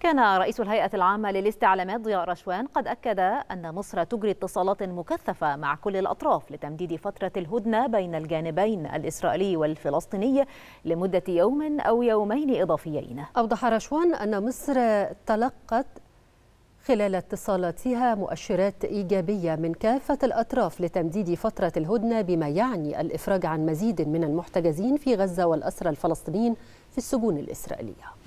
كان رئيس الهيئة العامة للاستعلامات ضياء رشوان قد أكد أن مصر تجري اتصالات مكثفة مع كل الأطراف لتمديد فترة الهدنة بين الجانبين الإسرائيلي والفلسطيني لمدة يوم أو يومين إضافيين أوضح رشوان أن مصر تلقت خلال اتصالاتها مؤشرات إيجابية من كافة الأطراف لتمديد فترة الهدنة بما يعني الإفراج عن مزيد من المحتجزين في غزة والأسرى الفلسطينيين في السجون الإسرائيلية